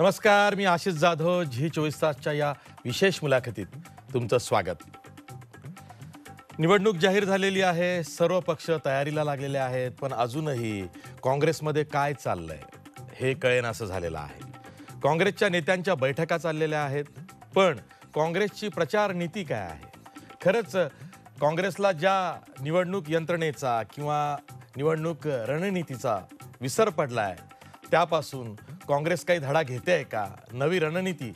नमस्कार मी आशिष जाधव झी चोवीस तासच्या या विशेष मुलाखतीत तुमचं स्वागत निवडणूक जाहीर झालेली आहे सर्व पक्ष तयारीला लागलेले आहेत पण अजूनही काँग्रेसमध्ये काय चाललंय हे कळेन असं झालेलं आहे काँग्रेसच्या नेत्यांच्या बैठका चाललेल्या आहेत पण काँग्रेसची प्रचार नीती काय आहे खरंच काँग्रेसला ज्या निवडणूक यंत्रणेचा किंवा निवडणूक रणनीतीचा विसर पडला आहे त्यापासून काँग्रेस काही धडा घेते आहे का नवी रणनीती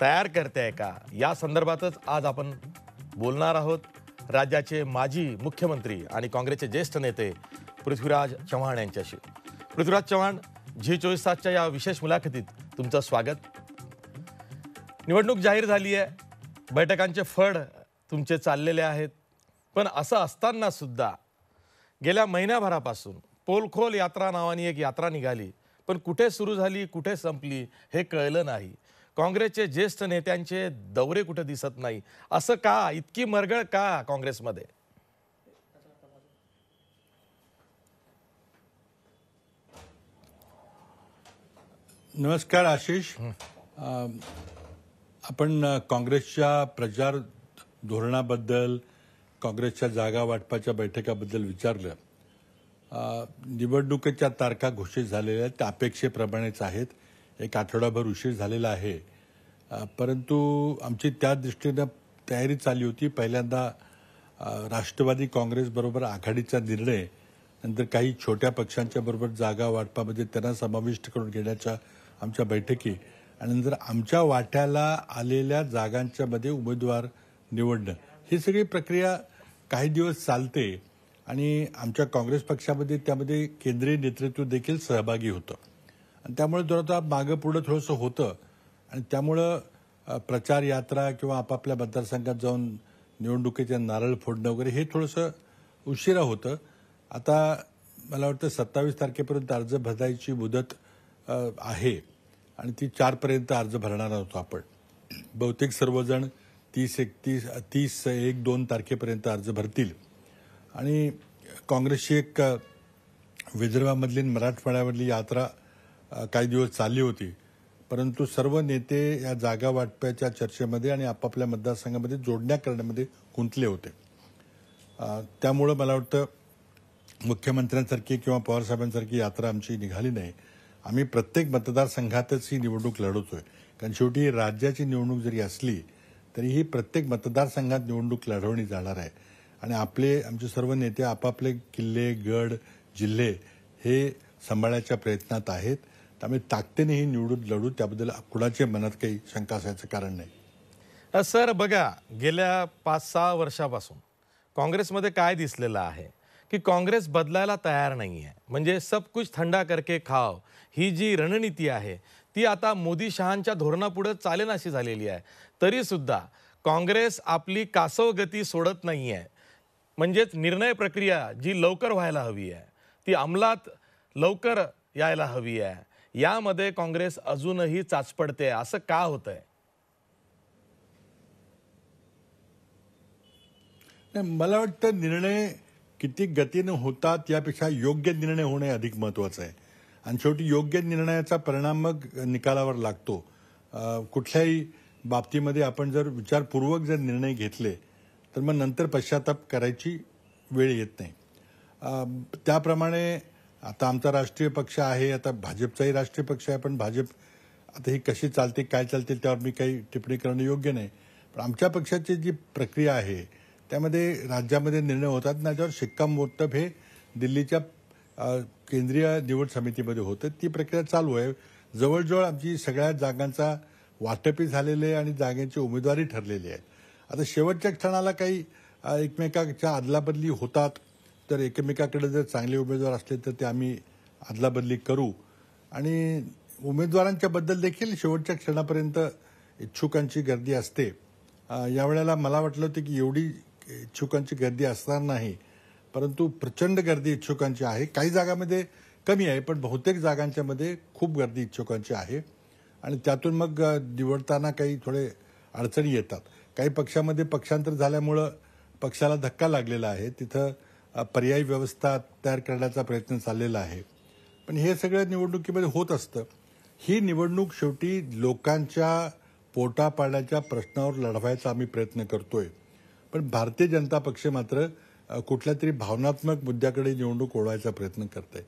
तयार करते आहे का या संदर्भातच आज आपण बोलणार आहोत राज्याचे माजी मुख्यमंत्री आणि काँग्रेसचे ज्येष्ठ नेते पृथ्वीराज चव्हाण यांच्याशी पृथ्वीराज चव्हाण झी चोवीस या विशेष मुलाखतीत तुमचं स्वागत निवडणूक जाहीर झाली आहे बैठकांचे फड तुमचे चाललेले आहेत पण असं असताना सुद्धा गेल्या महिन्याभरापासून पोलखोल यात्रा नावानी एक यात्रा निघाली पण कुठे सुरू झाली कुठे संपली हे कळलं नाही काँग्रेसचे ज्येष्ठ नेत्यांचे दौरे कुठे दिसत नाही असं का इतकी मरगळ का काँग्रेसमध्ये नमस्कार आशिष आपण काँग्रेसच्या प्रचार धोरणाबद्दल काँग्रेसच्या जागा वाटपाच्या बैठकाबद्दल विचारलं निवडणुकीच्या तारखा घोषित झालेल्या आहेत त्या अपेक्षेप्रमाणेच आहेत एक आठवडाभर उशीर झालेला आहे परंतु आमची त्या दृष्टीनं तयारी चालली होती पहिल्यांदा राष्ट्रवादी काँग्रेसबरोबर आघाडीचा निर्णय नंतर काही छोट्या पक्षांच्या बरोबर जागा वाटपामध्ये त्यांना समाविष्ट करून घेण्याच्या आमच्या बैठकी आणि नंतर आमच्या वाट्याला आलेल्या जागांच्यामध्ये उमेदवार निवडणं ही सगळी प्रक्रिया काही दिवस चालते आणि आमच्या काँग्रेस पक्षामध्ये त्यामध्ये केंद्रीय नेतृत्व देखील सहभागी होतं आणि त्यामुळे जर आता मागं पुढं थोडंसं होतं आणि त्यामुळं प्रचार यात्रा किंवा आपापल्या मतदारसंघात जाऊन निवडणुकीचे नारळ फोडणं वगैरे हे थोडंसं उशिरा होतं आता मला वाटतं सत्तावीस तारखेपर्यंत अर्ज भरायची मुदत आहे आणि ती चारपर्यंत अर्ज भरणार आहोत आपण बहुतेक सर्वजण तीस एकतीस तीस एक दोन तारखेपर्यंत अर्ज भरतील आणि काँग्रेसची एक विदर्भामधली मराठवाड्यामधली यात्रा काही दिवस चालली होती परंतु सर्व नेते या जागा वाटपाच्या चर्चेमध्ये आणि आपापल्या मतदारसंघामध्ये जोडण्या करण्यामध्ये गुंतले होते त्यामुळं मला वाटतं मुख्यमंत्र्यांसारखी किंवा पवारसाहेबांसारखी यात्रा आमची निघाली नाही आम्ही प्रत्येक मतदारसंघातच ही निवडणूक लढवतोय कारण शेवटी राज्याची निवडणूक जरी असली तरी ही प्रत्येक मतदारसंघात निवडणूक लढवणी जाणार आहे आणि आपले आमचे सर्व नेते आपापले किल्ले गड जिल्हे हे सांभाळण्याच्या प्रयत्नात आहेत त्यामुळे ताकदीने ही निवडून लढू त्याबद्दल कुणाच्या मनात काही शंका असायचं कारण नाही सर बघा गेल्या पाच सहा वर्षापासून काँग्रेसमध्ये काय दिसलेलं आहे की काँग्रेस बदलायला तयार नाही आहे म्हणजे सब कुछ थंडा करके खाव ही जी रणनीती आहे ती आता मोदी शहांच्या धोरणापुढे चालेनाशी झालेली आहे तरीसुद्धा काँग्रेस आपली कासव गती सोडत नाही आहे म्हणजेच निर्णय प्रक्रिया जी लवकर व्हायला हवी आहे ती अंमलात लवकर यायला हवी आहे यामध्ये काँग्रेस अजूनही चाचपडते असं का होतंय आहे मला वाटतं निर्णय किती गतीनं होतात यापेक्षा योग्य निर्णय होणे अधिक महत्वाचं आहे आणि शेवटी योग्य निर्णयाचा परिणाम मग निकालावर लागतो कुठल्याही बाबतीमध्ये आपण जर विचारपूर्वक जर निर्णय घेतले तर मग नंतर पश्चाताप करायची वेळ येत नाही त्याप्रमाणे आता आमचा राष्ट्रीय पक्ष आहे आता भाजपचाही राष्ट्रीय पक्ष आहे पण भाजप आता ही कशी चालते काय चालते त्यावर मी काही टिप्पणी करणं योग्य नाही पण आमच्या पक्षाची जी प्रक्रिया आहे त्यामध्ये राज्यामध्ये निर्णय होतात ना त्यावर शिक्कामोर्तब हे दिल्लीच्या केंद्रीय निवड समितीमध्ये होतं ती प्रक्रिया चालू आहे जवळजवळ आमची सगळ्या जागांचा वाटपी झालेले आणि जागेची उमेदवारी ठरलेली आहे आता शेवटच्या क्षणाला काही एकमेकाच्या अदलाबदली होतात तर एकमेकाकडे जर चांगले उमेदवार असले तर ते आम्ही अदलाबदली करू आणि उमेदवारांच्या बद्दल देखील शेवटच्या क्षणापर्यंत इच्छुकांची गर्दी असते यावेळेला मला वाटलं होतं की एवढी इच्छुकांची गर्दी असणार नाही परंतु प्रचंड गर्दी इच्छुकांची आहे काही जागामध्ये कमी आहे पण बहुतेक जागांच्यामध्ये खूप गर्दी इच्छुकांची आहे आणि त्यातून मग निवडताना काही थोडे अडचणी येतात काही पक्षामध्ये पक्षांतर झाल्यामुळं पक्षाला धक्का लागलेला आहे तिथं पर्यायी व्यवस्था तयार करण्याचा प्रयत्न चाललेला आहे पण हे सगळं निवडणुकीमध्ये होत असतं ही निवडणूक शेवटी लोकांच्या पोटापाण्याच्या प्रश्नावर लढवायचा आम्ही प्रयत्न करतोय पण भारतीय जनता पक्ष मात्र कुठल्या तरी भावनात्मक मुद्द्याकडे निवडणूक ओढवायचा प्रयत्न करत आहे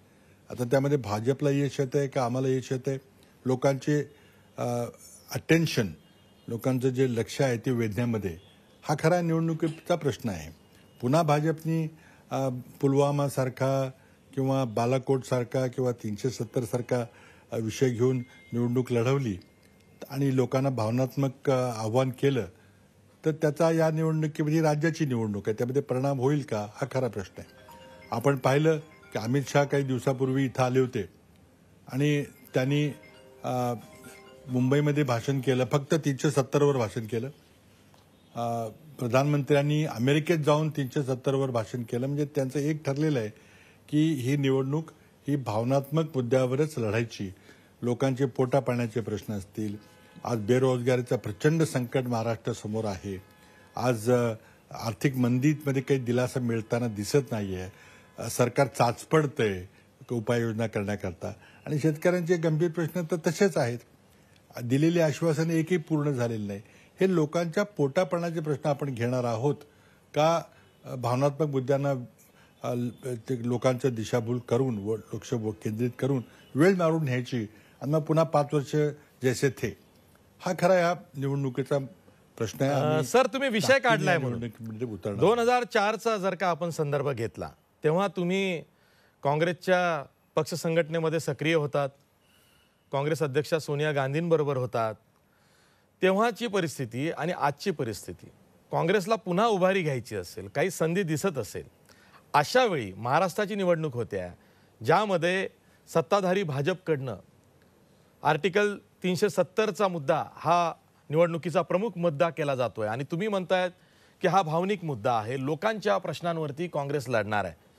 आता त्यामध्ये भाजपला यश येत आहे का आम्हाला यश येत आहे लोकांचे अटेन्शन लोकांचं जे लक्ष आहे ते वेधण्यामध्ये हा खरा निवडणुकीचा प्रश्न आहे पुन्हा भाजपनी पुलवामासारखा किंवा बालाकोटसारखा किंवा तीनशे सत्तरसारखा विषय घेऊन निवडणूक लढवली आणि लोकांना भावनात्मक आव्हान केलं तर त्याचा या निवडणुकीमध्ये राज्याची निवडणूक आहे त्यामध्ये परिणाम होईल का हा खरा प्रश्न आहे आपण पाहिलं की अमित शहा काही दिवसापूर्वी इथं आले होते आणि त्यांनी मुंबईमध्ये भाषण केलं फक्त तीनशे सत्तरवर भाषण केलं प्रधानमंत्र्यांनी अमेरिकेत जाऊन तीनशे सत्तरवर भाषण केलं म्हणजे त्यांचं एक ठरलेलं आहे की ही निवडणूक ही भावनात्मक मुद्द्यावरच लढायची लोकांचे पोटा पाण्याचे प्रश्न असतील आज बेरोजगारीचं प्रचंड संकट महाराष्ट्रासमोर आहे आज आर्थिक मंदीमध्ये काही दिलासा मिळताना दिसत नाही आहे सरकार चाचपडतंय उपाययोजना करण्याकरता आणि शेतकऱ्यांचे गंभीर प्रश्न तर तसेच आहेत दिलेली आश्वासन एकही पूर्ण झालेलं नाही हे लोकांच्या पोटापणाचे प्रश्न आपण घेणार आहोत का भावनात्मक मुद्द्यांना ते लोकांच्या दिशाभूल करून व लक्ष केंद्रित करून वेळ मारून घ्यायची आणि मग पुन्हा पाच वर्ष जैसे थे हा खरा या निवडणुकीचा प्रश्न आहे सर तुम्ही विषय काढलाय म्हणून दोन हजार चारचा जर का आपण संदर्भ घेतला तेव्हा तुम्ही काँग्रेसच्या पक्ष संघटनेमध्ये सक्रिय होतात काँग्रेस अध्यक्षा सोनिया गांधींबरोबर होतात तेव्हाची परिस्थिती आणि आजची परिस्थिती काँग्रेसला पुन्हा उभारी घ्यायची असेल काही संधी दिसत असेल अशावेळी महाराष्ट्राची निवडणूक होत्या ज्यामध्ये सत्ताधारी भाजपकडनं आर्टिकल तीनशे सत्तरचा मुद्दा हा निवडणुकीचा प्रमुख मुद्दा केला जातो आहे आणि तुम्ही म्हणतायत की हा भावनिक मुद्दा आहे लोकांच्या प्रश्नांवरती काँग्रेस लढणार आहे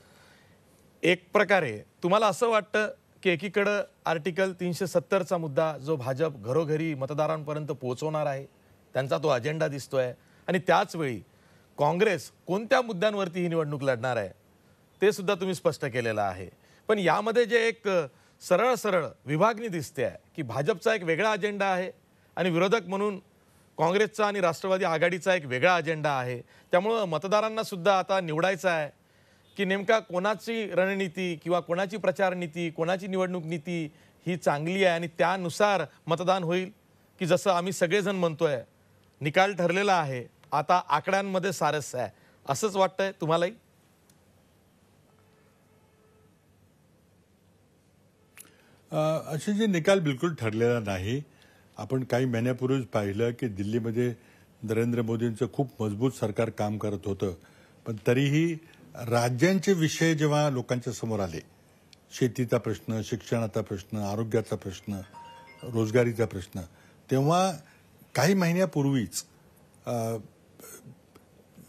एक प्रकारे तुम्हाला असं वाटतं की एकीकडं आर्टिकल तीनशे सत्तरचा मुद्दा जो भाजप घरोघरी मतदारांपर्यंत पोहोचवणार आहे त्यांचा तो अजेंडा दिसतो आहे आणि त्याचवेळी काँग्रेस कोणत्या मुद्द्यांवरती ही निवडणूक लढणार आहे ते सुद्धा तुम्ही स्पष्ट केलेलं आहे पण यामध्ये जे एक सरळ सरळ विभागणी दिसते आहे की भाजपचा एक वेगळा अजेंडा आहे आणि विरोधक म्हणून काँग्रेसचा आणि राष्ट्रवादी आघाडीचा एक वेगळा अजेंडा आहे त्यामुळं मतदारांनासुद्धा आता निवडायचा आहे की नेमका कोणाची रणनीती किंवा कोणाची प्रचार नीती कोणाची निवडणूक नीती ही चांगली आहे आणि त्यानुसार मतदान होईल की जसं आम्ही सगळेजण म्हणतोय निकाल ठरलेला आहे आता आकड्यांमध्ये सारस आहे असंच वाटतंय तुम्हालाही असे जे निकाल बिलकुल ठरलेला नाही आपण काही महिन्यापूर्वीच पाहिलं की दिल्लीमध्ये नरेंद्र मोदींचं खूप मजबूत सरकार काम करत होतं पण तरीही राज्यांचे विषय जेव्हा लोकांच्या समोर आले शेतीचा प्रश्न शिक्षणाचा प्रश्न आरोग्याचा प्रश्न रोजगारीचा प्रश्न तेव्हा काही महिन्यापूर्वीच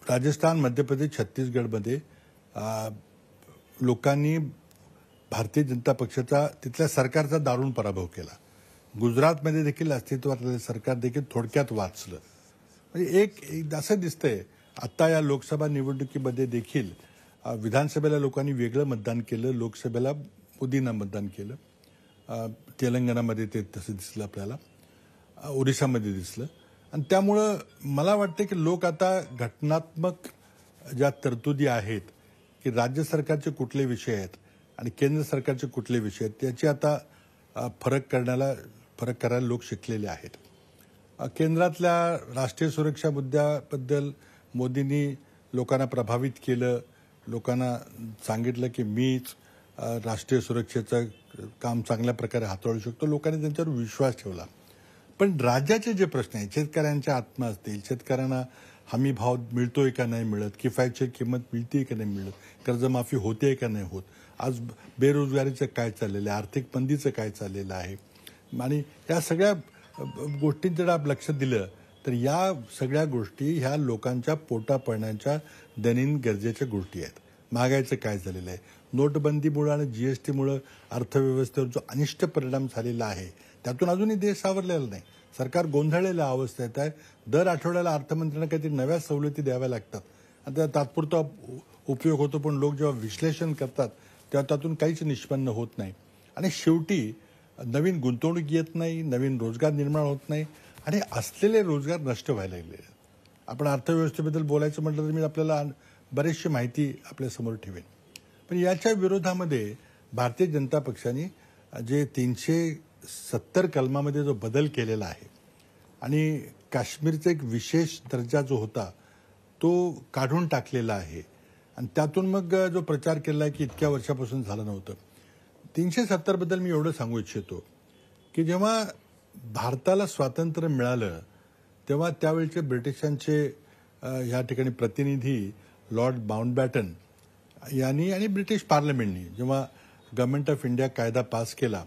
राजस्थान मध्य प्रदेश छत्तीसगडमध्ये लोकांनी भारतीय जनता पक्षाचा तिथल्या सरकारचा दारुण पराभव केला गुजरातमध्ये देखील अस्तित्वात आलेलं सरकार देखील थोडक्यात वाचलं म्हणजे एक असं दिसतंय आत्ता या लोकसभा निवडणुकीमध्ये देखील विधानसभेला लोकांनी वेगळं मतदान केलं लोकसभेला मोदींना मतदान केलं तेलंगणामध्ये ते तसं दिसलं आपल्याला ओरिसामध्ये दिसलं आणि त्यामुळं मला वाटतं की लोक आता घटनात्मक ज्या तरतुदी आहेत की राज्य सरकारचे कुठले विषय आहेत आणि केंद्र सरकारचे कुठले विषय आहेत त्याची आता फरक करण्याला फरक करायला लोक शिकलेले आहेत केंद्रातल्या राष्ट्रीय सुरक्षा मुद्द्याबद्दल मोदींनी लोकांना प्रभावित केलं लोकांना सांगितलं की मीच राष्ट्रीय सुरक्षेचं काम चांगल्या प्रकारे हाताळू शकतो लोकांनी त्यांच्यावर विश्वास ठेवला पण राज्याचे जे प्रश्न आहेत शेतकऱ्यांच्या आत्मा असतील शेतकऱ्यांना हमी भाव मिळतोय का नाही मिळत किफायतची किंमत मिळते का नाही मिळत कर्जमाफी होते का नाही होत आज बेरोजगारीचं काय चाललेलं आहे आर्थिक मंदीचं काय चाललेलं आहे आणि या सगळ्या गोष्टीत जर आप लक्ष दिलं तर या सगळ्या गोष्टी ह्या लोकांच्या पोटा पडण्याच्या दैनंदिन गरजेच्या गोष्टी आहेत महागाईचं काय झालेलं आहे नोटबंदीमुळं आणि टीमुळं अर्थव्यवस्थेवर जो अनिष्ट परिणाम झालेला आहे त्यातून अजूनही देश सावरलेला नाही सरकार गोंधळलेल्या अवस्थेत आहे दर आठवड्याला अर्थमंत्र्यांना काहीतरी नव्या सवलती द्याव्या लागतात आणि त्या तात्पुरता उपयोग होतो पण लोक जेव्हा विश्लेषण करतात तेव्हा त्यातून काहीच निष्पन्न होत नाही आणि शेवटी नवीन गुंतवणूक येत नाही नवीन रोजगार निर्माण होत नाही आणि असलेले रोजगार नष्ट व्हायला लागले आपण अर्थव्यवस्थेबद्दल बोलायचं म्हटलं तर मी आपल्याला बरीचशी माहिती आपल्यासमोर ठेवेन पण याच्या विरोधामध्ये भारतीय जनता पक्षाने जे तीनशे सत्तर कलमामध्ये जो बदल केलेला आहे आणि काश्मीरचा एक विशेष दर्जा जो होता तो काढून टाकलेला आहे आणि त्यातून मग जो प्रचार केला आहे की इतक्या वर्षापासून झालं नव्हतं तीनशे सत्तरबद्दल मी एवढं सांगू इच्छितो की जेव्हा भारताला स्वातंत्र्य मिळालं तेव्हा त्यावेळचे ब्रिटिशांचे ह्या ठिकाणी प्रतिनिधी लॉर्ड बाउंडबॅटन यांनी आणि ब्रिटिश पार्लमेंटनी जेव्हा गव्हर्नमेंट ऑफ इंडिया कायदा पास केला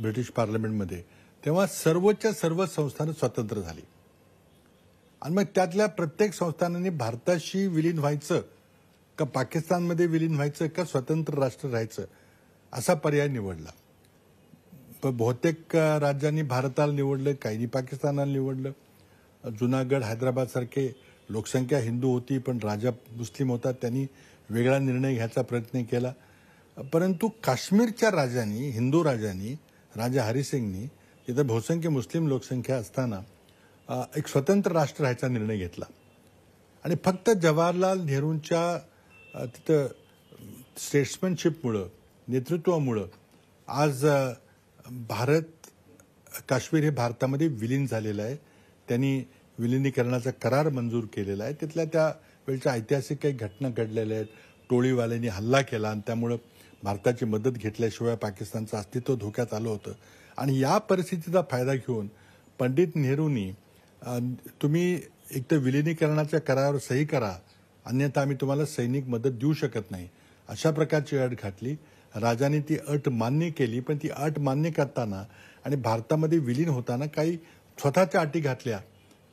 ब्रिटिश पार्लमेंटमध्ये तेव्हा सर्वोच्च सर्व संस्थानं स्वतंत्र झाली आणि मग त्यातल्या प्रत्येक संस्थानाने भारताशी विलीन व्हायचं का पाकिस्तानमध्ये विलीन व्हायचं का स्वतंत्र राष्ट्र राहायचं असा पर्याय निवडला बहुतेक राज्यांनी भारताला निवडलं काहींनी पाकिस्तानाला निवडलं जुनागड हैदराबादसारखे लोकसंख्या हिंदू होती पण राजा मुस्लिम होता त्यांनी वेगळा निर्णय घ्यायचा प्रयत्न केला परंतु काश्मीरच्या राजांनी हिंदू राजांनी राजा हरिसिंगनी तिथं बहुसंख्य मुस्लिम लोकसंख्या असताना एक स्वतंत्र राष्ट्र राहायचा निर्णय घेतला आणि फक्त जवाहरलाल नेहरूंच्या तिथं स्टेट्समनशिपमुळं नेतृत्वामुळं आज भारत काश्मीर हे भारतामध्ये विलीन झालेलं आहे त्यांनी विलिनीकरणाचा करार मंजूर केलेला आहे तिथल्या त्या वेळच्या ऐतिहासिक काही घटना घडलेल्या आहेत टोळीवाल्यांनी हल्ला केला आणि त्यामुळं भारताची मदत घेतल्याशिवाय पाकिस्तानचं अस्तित्व धोक्यात आलं होतं आणि या परिस्थितीचा फायदा घेऊन पंडित नेहरूंनी तुम्ही एक तर विलिनीकरणाच्या करारावर सही करा अन्यथा आम्ही तुम्हाला सैनिक मदत देऊ शकत नाही अशा प्रकारची अट घातली राजाने ती अट मान्य केली पण ती अट मान्य करताना आणि भारतामध्ये विलीन होताना काही स्वतःच्या अटी घातल्या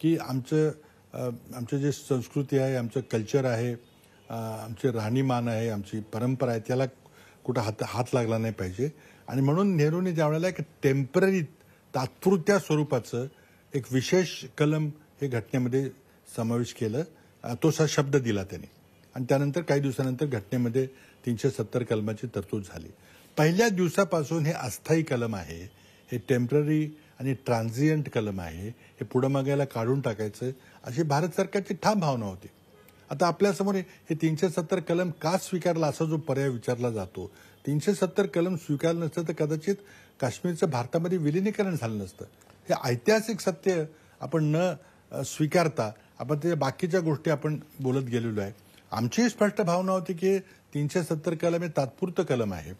की आमचं आमचं जे संस्कृती आहे आमचं कल्चर आहे आमचे राहणीमान आहे आमची परंपरा आहे त्याला कुठं हात हात लागला नाही पाहिजे आणि म्हणून नेहरूने ज्या वेळेला एक टेम्पररी तात्पुरत्या स्वरूपाचं एक विशेष कलम हे घटनेमध्ये समावेश केलं तो सा शब्द दिला त्याने आणि त्यानंतर काही दिवसानंतर घटनेमध्ये तीनशे सत्तर कलमाची तरतूद झाली पहिल्या दिवसापासून हे अस्थायी कलम आहे हे टेम्पररी आणि ट्रान्झियंट कलम आहे हे पुढं मागायला काढून टाकायचं अशी भारत सरकारची ठाम भावना होती आता आपल्यासमोर हे तीनशे सत्तर कलम का स्वीकारला असा जो पर्याय विचारला जातो तीनशे सत्तर कलम स्वीकारलं नसतं तर कदाचित काश्मीरचं भारतामध्ये विलिनीकरण झालं नसतं हे ऐतिहासिक सत्य आपण न स्वीकारता आपण त्या बाकीच्या गोष्टी आपण बोलत गेलेलो आहे आमची स्पष्ट भावना होती की तीनशे सत्तर कलम हे तात्पुरतं कलम आहे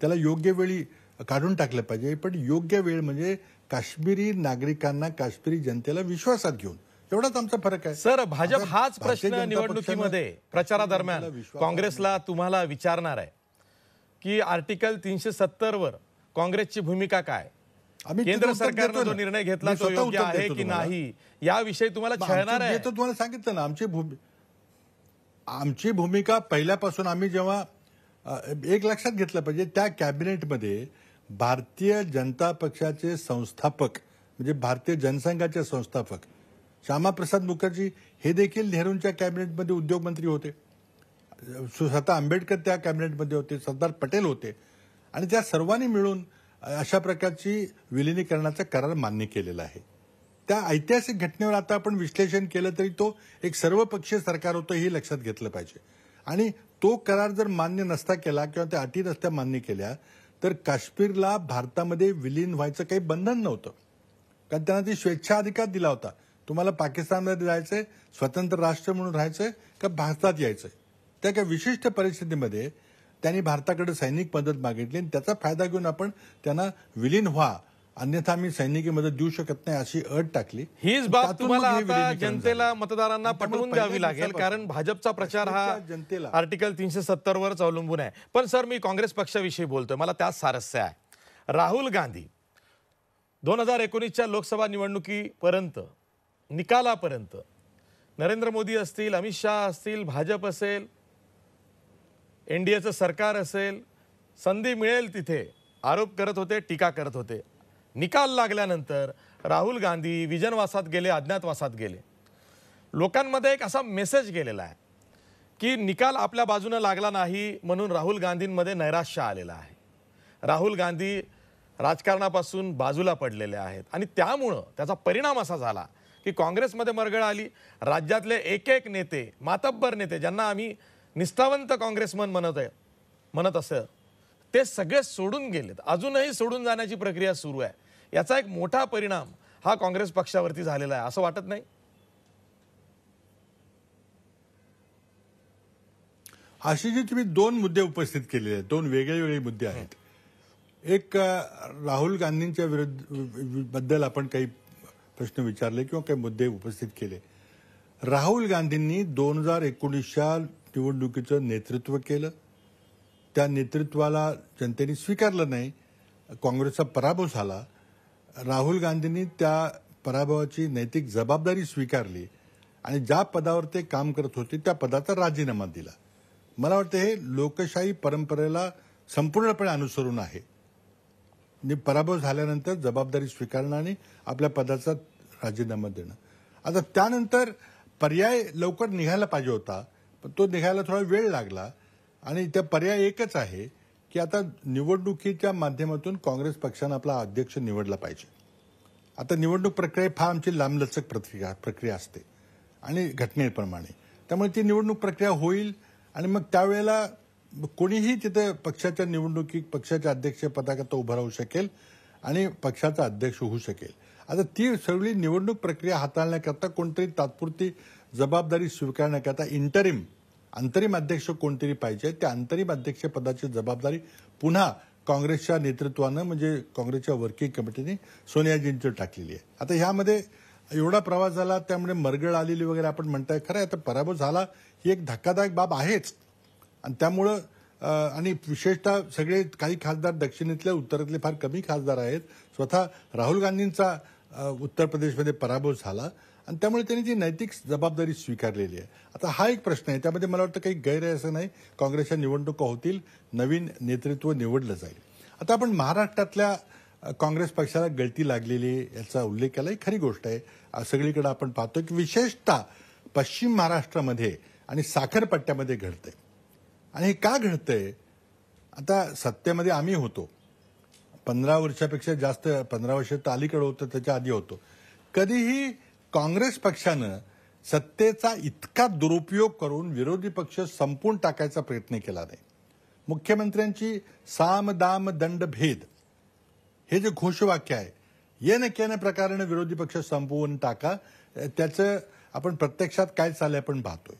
त्याला योग्य वेळी काढून टाकलं पाहिजे पण योग्य वेळ म्हणजे काश्मीरी नागरिकांना काश्मीरी जनतेला विश्वासात घेऊन एवढाच आमचा फरक आहे सर भाजप हाच प्रश्न निवडणुकीमध्ये प्रचारादरम्यान काँग्रेसला तुम्हाला विचारणार आहे की आर्टिकल तीनशे सत्तर वर काँग्रेसची भूमिका काय केंद्र सरकारनं जो निर्णय घेतला तो योग्य आहे की नाही याविषयी तुम्हाला छळणार आहे तुम्हाला सांगितलं ना आमची भूमिका आमची भूमिका पहिल्यापासून आम्ही जेव्हा एक लक्षात घेतलं पाहिजे त्या कॅबिनेटमध्ये भारतीय जनता पक्षाचे संस्थापक म्हणजे भारतीय जनसंघाचे संस्थापक श्यामाप्रसाद मुखर्जी हे देखील नेहरूंच्या कॅबिनेटमध्ये उद्योगमंत्री होते स्वतः आंबेडकर त्या कॅबिनेटमध्ये होते सरदार पटेल होते आणि त्या सर्वांनी मिळून अशा प्रकारची विलिनीकरणाचा करार मान्य केलेला आहे त्या ऐतिहासिक घटनेवर आता आपण विश्लेषण केलं तरी तो एक सर्वपक्षीय सरकार होतं हे लक्षात घेतलं पाहिजे आणि तो करार जर मान्य नसता केला किंवा त्या अटी नसत्या मान्य केल्या तर काश्मीरला भारतामध्ये विलीन व्हायचं काही बंधन नव्हतं कारण त्यांना ती स्वेच्छा अधिकार दिला होता तुम्हाला पाकिस्तानमध्ये जायचंय स्वतंत्र राष्ट्र म्हणून राहायचंय का भारतात यायचंय त्या काही विशिष्ट परिस्थितीमध्ये त्यांनी भारताकडे सैनिक मदत मागितली आणि त्याचा फायदा घेऊन आपण त्यांना विलीन व्हा अन्यथा मी सैनिकी मदत देऊ शकत नाही अशी अट टाकली हीच बाब तुम्हाला आता जनतेला मतदारांना पटवून द्यावी लागेल कारण भाजपचा प्रचार हा जनतेला आर्टिकल तीनशे सत्तर वरच अवलंबून आहे पण सर मी काँग्रेस पक्षाविषयी बोलतोय मला त्यात सारस्य आहे राहुल गांधी दोन हजार एकोणीसच्या लोकसभा निवडणुकीपर्यंत निकालापर्यंत नरेंद्र मोदी असतील अमित शहा असतील भाजप असेल एन डी सरकार असेल संधी मिळेल तिथे आरोप करत होते टीका करत होते निकाल लागल्यानंतर राहुल गांधी विजनवासात गेले अज्ञातवासात गेले लोकांमध्ये एक असा मेसेज गेलेला आहे की निकाल आपल्या बाजूनं लागला नाही म्हणून राहुल गांधींमध्ये नैराश्य आलेला आहे राहुल गांधी राजकारणापासून बाजूला पडलेले आहेत आणि त्यामुळं त्याचा परिणाम असा झाला की काँग्रेसमध्ये मरगळ आली राज्यातले एक एक नेते मातब्बर नेते ज्यांना आम्ही निष्ठावंत काँग्रेसमन म्हणत आहे म्हणत असं ते सगळे सोडून गेलेत अजूनही सोडून जाण्याची प्रक्रिया सुरू आहे याचा एक मोठा परिणाम हा काँग्रेस पक्षावरती झालेला आहे असं वाटत नाही जी तुम्ही दोन मुद्दे उपस्थित केलेले आहेत दोन वेगळे मुद्दे आहेत एक राहुल गांधींच्या विरुद्ध बद्दल आपण काही प्रश्न विचारले किंवा काही मुद्दे उपस्थित केले राहुल गांधींनी दोन हजार एकोणीसच्या निवडणुकीचं नेतृत्व केलं त्या नेतृत्वाला जनतेने स्वीकारलं नाही काँग्रेसचा पराभव झाला राहुल गांधींनी त्या पराभवाची नैतिक जबाबदारी स्वीकारली आणि ज्या पदावर ते काम करत होते त्या पदाचा राजीनामा दिला मला वाटतं हे लोकशाही परंपरेला संपूर्णपणे अनुसरून आहे पराभव झाल्यानंतर जबाबदारी स्वीकारणं आणि आपल्या पदाचा राजीनामा देणं आता त्यानंतर पर्याय लवकर निघायला पाहिजे होता पण तो निघायला थोडा वेळ लागला आणि त्या पर्याय एकच आहे की आता निवडणुकीच्या माध्यमातून काँग्रेस पक्षानं आपला अध्यक्ष निवडला पाहिजे आता निवडणूक प्रक्रिया फार आमची लांबलचक प्रक्रिया प्रक्रिया असते आणि घटनेप्रमाणे त्यामुळे ती निवडणूक प्रक्रिया होईल आणि मग त्यावेळेला कोणीही तिथे पक्षाच्या निवडणुकी पक्षाच्या अध्यक्षपदाकरता उभा राहू शकेल आणि पक्षाचा अध्यक्ष होऊ शकेल आता ती सगळी निवडणूक प्रक्रिया हाताळण्याकरता कोणतरी तात्पुरती जबाबदारी स्वीकारण्याकरता इंटरिम अंतरिम अध्यक्ष कोणतरी पाहिजे त्या अंतरिम पदाची जबाबदारी पुन्हा काँग्रेसच्या नेतृत्वानं म्हणजे काँग्रेसच्या वर्किंग कमिटीने सोनियाजींची टाकलेली आहे आता ह्यामध्ये एवढा प्रवास झाला त्यामुळे मरगळ आलेली वगैरे आपण म्हणताय खरं आहे आता पराभव झाला ही एक धक्कादायक बाब आहेच आणि त्यामुळं आणि विशेषतः सगळे काही खासदार दक्षिणेतले उत्तरेतले फार कमी खासदार आहेत स्वतः राहुल गांधींचा उत्तर प्रदेशमध्ये पराभव झाला आणि त्यामुळे त्यांनी जी नैतिक जबाबदारी स्वीकारलेली आहे आता हा एक प्रश्न आहे त्यामध्ये मला वाटतं काही गैर आहे असं नाही काँग्रेसच्या निवडणुका होतील नवीन नेतृत्व निवडलं जाईल आता आपण महाराष्ट्रातल्या काँग्रेस पक्षाला गळती लागलेली याचा उल्लेख केला ही खरी गोष्ट आहे सगळीकडे आपण पाहतो की विशेषतः पश्चिम महाराष्ट्रामध्ये आणि साखरपट्ट्यामध्ये घडतंय आणि हे का घडतंय आता सत्तेमध्ये आम्ही होतो पंधरा वर्षापेक्षा जास्त पंधरा वर्ष तर अलीकडे होतं त्याच्या आधी होतो कधीही काँग्रेस पक्षानं सत्तेचा इतका दुरुपयोग करून विरोधी पक्ष संपून टाकायचा प्रयत्न केला नाही मुख्यमंत्र्यांची साम दाम दंड भेद हे जे घोषवाक्य आहे येन केन प्रकारानं विरोधी पक्ष संपवून टाका त्याचं आपण प्रत्यक्षात काय चाललंय आपण पाहतोय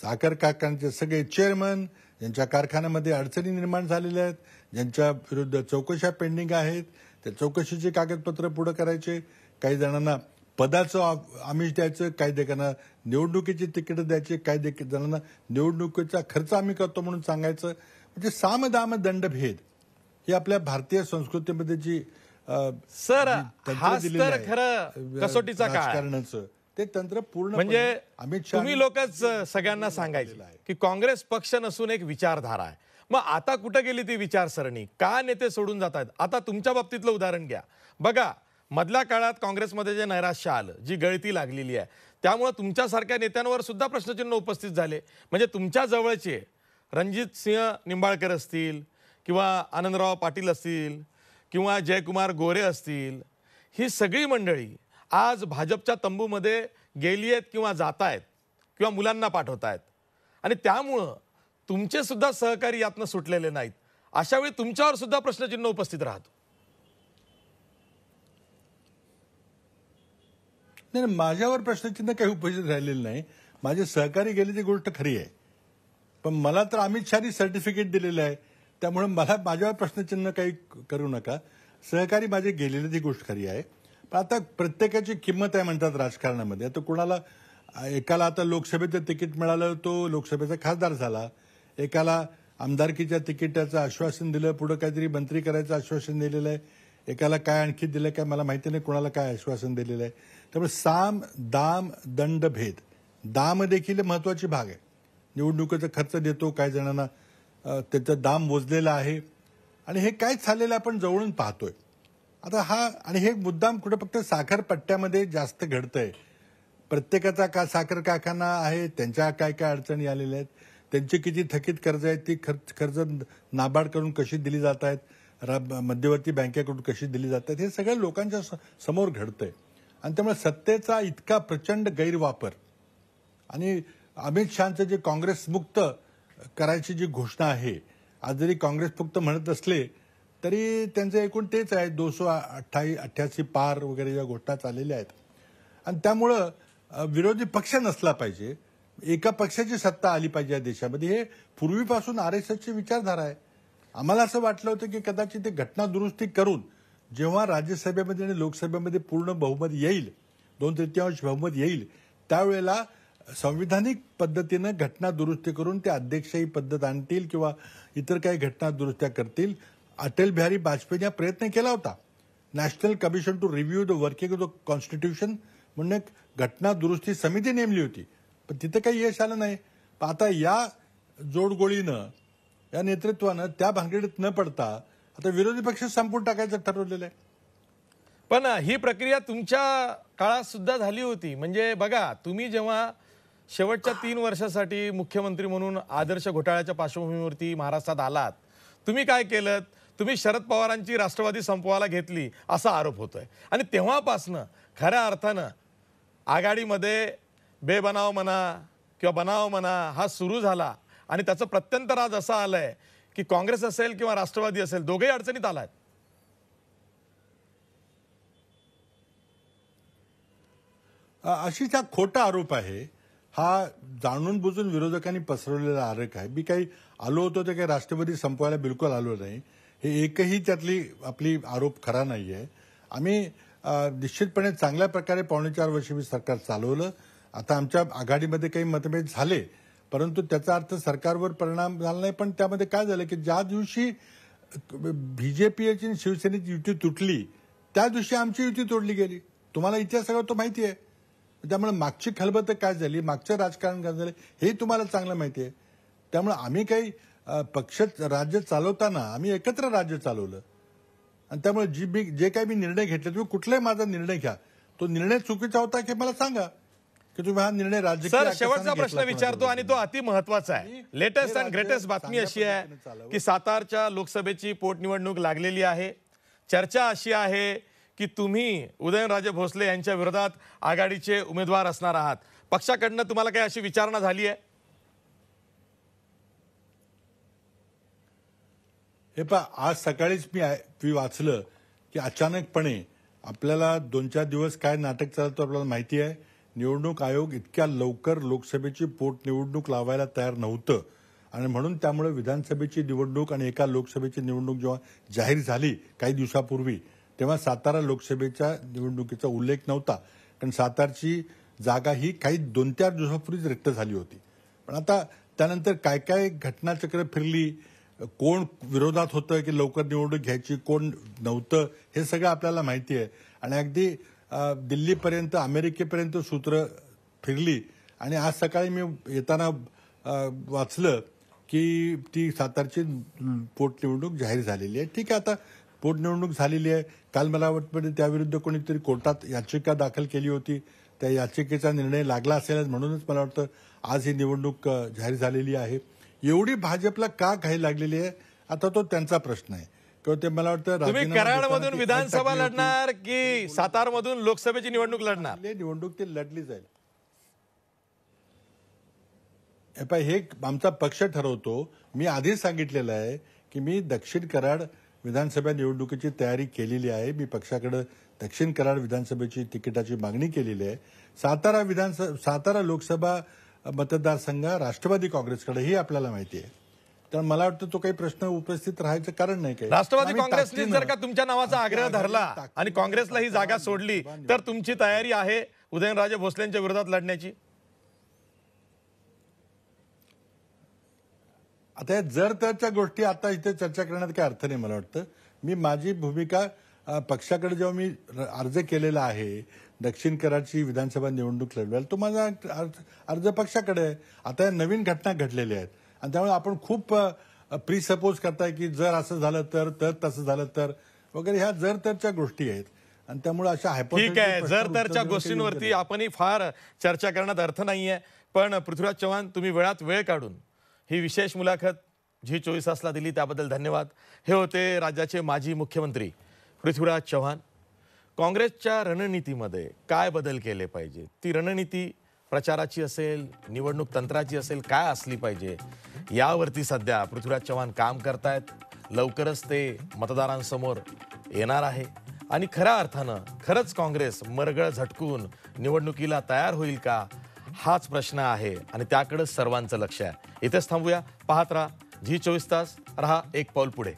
साखर कारखान्याचे सगळे चेअरमन ज्यांच्या कारखान्यामध्ये अडचणी निर्माण झालेल्या आहेत ज्यांच्या विरुद्ध चौकशा पेंडिंग आहेत त्या चौकशीचे कागदपत्र पुढे करायचे काही जणांना पदाचं आमिष द्यायचं काही देखाना निवडणुकीची तिकीट द्यायची काही जणांना निवडणुकीचा खर्च आम्ही करतो म्हणून सांगायचं म्हणजे सामदाम भेद ही आपल्या भारतीय संस्कृतीमध्ये जी सर तर कसोटीचा कारणच ते तंत्र पूर्ण म्हणजे तुम्ही लोकच सगळ्यांना सांगायचं की काँग्रेस पक्ष नसून एक विचारधारा आहे मग आता कुठं गेली ती विचारसरणी का नेते सोडून जातात आता तुमच्या बाबतीतलं उदाहरण घ्या बघा मधल्या काळात काँग्रेसमध्ये जे नैराश्य आलं जी गळती लागलेली आहे त्यामुळं तुमच्यासारख्या नेत्यांवर सुद्धा प्रश्नचिन्ह उपस्थित झाले म्हणजे तुमच्या जवळचे रणजित सिंह निंबाळकर असतील किंवा आनंदराव पाटील असतील किंवा जयकुमार गोरे असतील ही सगळी मंडळी आज भाजपच्या तंबूमध्ये गेली आहेत किंवा जात आहेत किंवा मुलांना पाठवत आहेत आणि त्यामुळं तुमचे सुद्धा सहकारी यातनं सुटलेले नाहीत अशावेळी तुमच्यावर सुद्धा प्रश्नचिन्ह उपस्थित राहतो नाही माझ्यावर प्रश्नचिन्ह काही उपस्थित राहिलेलं नाही माझे सहकारी गेले ती गोष्ट खरी आहे पण मला तर अमित शहानी सर्टिफिकेट दिलेलं आहे त्यामुळे मला माझ्यावर प्रश्नचिन्ह काही करू नका सहकारी माझे गेलेली ती गोष्ट खरी आहे पण आता प्रत्येकाची किंमत आहे म्हणतात राजकारणामध्ये आता कुणाला एकाला आता लोकसभेचं तिकीट मिळालं तो लोकसभेचा खासदार झाला एकाला आमदारकीच्या तिकिटाचं आश्वासन दिलं पुढं काहीतरी मंत्री करायचं आश्वासन दिलेलं आहे एकाला काय आणखी दिलं काय मला माहिती नाही कोणाला काय आश्वासन दिलेलं आहे त्यामुळे साम दाम दंड भेद दाम देखील महत्वाची भाग आहे निवडणुकीचा खर्च देतो काही जणांना त्याचा दाम मोजलेला आहे आणि हे काय झालेलं आपण जवळून पाहतोय आता हा आणि हे मुद्दाम कुठं फक्त साखर पट्ट्यामध्ये जास्त आहे प्रत्येकाचा का साखर कारखाना आहे त्यांच्या काय काय अडचणी आलेल्या आहेत त्यांची किती थकीत कर्ज आहेत ती खर्च कर्ज नाबाड करून कशी दिली जात आहेत मध्यवर्ती बँकेकडून कशी दिली जातात हे सगळं लोकांच्या समोर घडतंय आणि त्यामुळे सत्तेचा इतका प्रचंड गैरवापर आणि अमित शहाचं जे काँग्रेस मुक्त करायची जी घोषणा आहे आज जरी काँग्रेस फक्त म्हणत असले तरी त्यांचं एकूण तेच आहे दोनशे अठ्ठाई अठ्ठ्याऐंशी पार वगैरे ज्या घोषणा चाललेल्या आहेत आणि त्यामुळं विरोधी पक्ष नसला पाहिजे एका पक्षाची सत्ता आली पाहिजे या देशामध्ये हे पूर्वीपासून आर एस एसची विचारधारा आहे आम्हाला असं वाटलं होतं की कदाचित ते घटना दुरुस्ती करून जेव्हा राज्यसभेमध्ये आणि लोकसभेमध्ये पूर्ण बहुमत येईल दोन तृतीयांश बहुमत येईल त्यावेळेला संविधानिक पद्धतीनं घटना दुरुस्ती करून ते अध्यक्षही पद्धत आणतील किंवा इतर काही घटना दुरुस्त्या करतील अटल बिहारी वाजपेयीने प्रयत्न केला होता national commission to review the working of the constitution म्हणून घटना दुरुस्ती समिती नेमली होती पण तिथं काही यश आलं नाही आता या जोडगोळीनं या नेतृत्वानं त्या भानगडीत न पडता आता विरोधी पक्ष संपून टाकायचं ठरवलेलं आहे पण ही प्रक्रिया तुमच्या काळात सुद्धा झाली होती म्हणजे बघा तुम्ही जेव्हा शेवटच्या तीन वर्षासाठी मुख्यमंत्री म्हणून आदर्श घोटाळ्याच्या पार्श्वभूमीवरती महाराष्ट्रात आलात तुम्ही काय केलं तुम्ही शरद पवारांची राष्ट्रवादी संपवायला घेतली असा आरोप होतोय आणि तेव्हापासनं खऱ्या अर्थानं आघाडीमध्ये बेबनाव म्हणा किंवा बनाव म्हणा हा सुरू झाला आणि त्याचं प्रत्यंतर आज असं आलंय की काँग्रेस असेल किंवा राष्ट्रवादी असेल दोघेही अडचणीत आला अशी त्या खोटा आरोप आहे हा जाणून बुजून विरोधकांनी पसरवलेला आरोप आहे मी काही आलो होतो ते काही राष्ट्रवादी संपवायला बिलकुल आलो नाही हे एकही त्यातली आपली आरोप खरा नाही आहे आम्ही निश्चितपणे चांगल्या प्रकारे पावणे चार वर्ष मी सरकार चालवलं आता आमच्या आघाडीमध्ये काही मतभेद झाले परंतु त्याचा अर्थ सरकारवर परिणाम झाला नाही पण त्यामध्ये काय झालं की ज्या दिवशी आणि शिवसेनेची युती तुटली त्या दिवशी आमची युती तोडली गेली तुम्हाला इतिहास सगळं तो माहिती आहे त्यामुळे मागची खलबत काय झाली मागचं राजकारण काय झालं हे तुम्हाला चांगलं माहिती आहे त्यामुळे आम्ही काही पक्ष राज्य चालवताना आम्ही एकत्र राज्य चालवलं आणि त्यामुळे जी जे काही मी निर्णय घेतले तुम्ही कुठलाही माझा निर्णय घ्या तो निर्णय चुकीचा होता की मला सांगा की तुम्ही हा निर्णय राज्य सर शेवटचा प्रश्न विचारतो आणि तो अति महत्वाचा आहे लेटेस्ट अँड ग्रेटेस्ट बातमी अशी आहे की सातारच्या लोकसभेची पोटनिवडणूक लागलेली आहे चर्चा अशी आहे की तुम्ही उदयनराजे भोसले यांच्या विरोधात आघाडीचे उमेदवार असणार आहात पक्षाकडनं तुम्हाला काही अशी विचारणा झाली आहे हे पा आज सकाळीच मी मी वाचलं की अचानकपणे आपल्याला दोन चार दिवस काय नाटक चालतो आपल्याला माहिती आहे निवडणूक आयोग इतक्या लवकर लोकसभेची पोटनिवडणूक लावायला तयार नव्हतं आणि म्हणून त्यामुळे विधानसभेची निवडणूक आणि एका लोकसभेची निवडणूक जेव्हा जाहीर झाली काही दिवसापूर्वी तेव्हा सातारा लोकसभेच्या निवडणुकीचा उल्लेख नव्हता कारण सातारची जागा ही काही दोन चार दिवसापूर्वीच रिक्त झाली होती पण आता त्यानंतर काय काय घटनाचक्र फिरली कोण विरोधात होतं की लवकर निवडणूक घ्यायची कोण नव्हतं हे सगळं आपल्याला माहिती आहे आणि अगदी दिल्लीपर्यंत अमेरिकेपर्यंत सूत्र फिरली आणि आज सकाळी मी येताना वाचलं की ती सातारची पोटनिवडणूक जाहीर झालेली आहे ठीक आहे आता पोटनिवडणूक झालेली आहे काल मला वाटतं त्याविरुद्ध कोणीतरी कोर्टात याचिका दाखल केली होती त्या याचिकेचा निर्णय लागला असेल म्हणूनच मला वाटतं आज ही निवडणूक जाहीर झालेली आहे एवढी भाजपला का घाई लागलेली आहे आता तो त्यांचा प्रश्न आहे किंवा ते मला वाटतं तुम्ही मधून विधानसभा लढणार की मधून लोकसभेची निवडणूक लढणार निवडणूक ती लढली जाईल हे आमचा पक्ष ठरवतो मी आधीच सांगितलेलं आहे की मी दक्षिण कराड विधानसभा निवडणुकीची तयारी केलेली आहे मी पक्षाकडे दक्षिण कराड विधानसभेची तिकिटाची मागणी केलेली आहे सातारा विधानसभा सातारा लोकसभा मतदारसंघ राष्ट्रवादी काँग्रेसकडेही आपल्याला माहिती आहे कारण मला वाटतं तो काही प्रश्न उपस्थित राहायचं कारण नाही काही राष्ट्रवादी काँग्रेसने जर का तुमच्या नावाचा आग्रह धरला आणि काँग्रेसला ही जागा सोडली तर तुमची तयारी आहे उदयनराजे भोसलेंच्या विरोधात लढण्याची आता जर त्याच्या गोष्टी आता इथे चर्चा करण्यात काही अर्थ नाही मला वाटतं मी माझी भूमिका पक्षाकडे जेव्हा मी अर्ज केलेला आहे दक्षिण कराची विधानसभा निवडणूक लढवायला तो माझा अर्ज पक्षाकडे आहे आता या नवीन घटना घडलेल्या आहेत आणि त्यामुळे आपण खूप प्रिसपोज करताय की जर असं झालं तर तर तसं झालं तर वगैरे ह्या जर तरच्या गोष्टी आहेत आणि त्यामुळे अशा ठीक आहे जर तरच्या गोष्टींवरती आपणही फार चर्चा करण्यात अर्थ नाहीये पण पृथ्वीराज चव्हाण तुम्ही वेळात वेळ काढून ही विशेष मुलाखत जी चोवीस तासला दिली त्याबद्दल धन्यवाद हे होते राज्याचे माजी मुख्यमंत्री पृथ्वीराज चव्हाण काँग्रेसच्या रणनीतीमध्ये काय बदल केले पाहिजे ती रणनीती प्रचाराची असेल निवडणूक तंत्राची असेल काय असली पाहिजे यावरती सध्या पृथ्वीराज चव्हाण काम करतायत लवकरच ते मतदारांसमोर येणार आहे आणि खऱ्या अर्थानं खरंच काँग्रेस मरगळ झटकून निवडणुकीला तयार होईल का हाच प्रश्न आहे आणि त्याकडं सर्वांचं लक्ष आहे इथेच थांबूया पाहत राहा झी चोवीस तास राहा एक पाऊल पुढे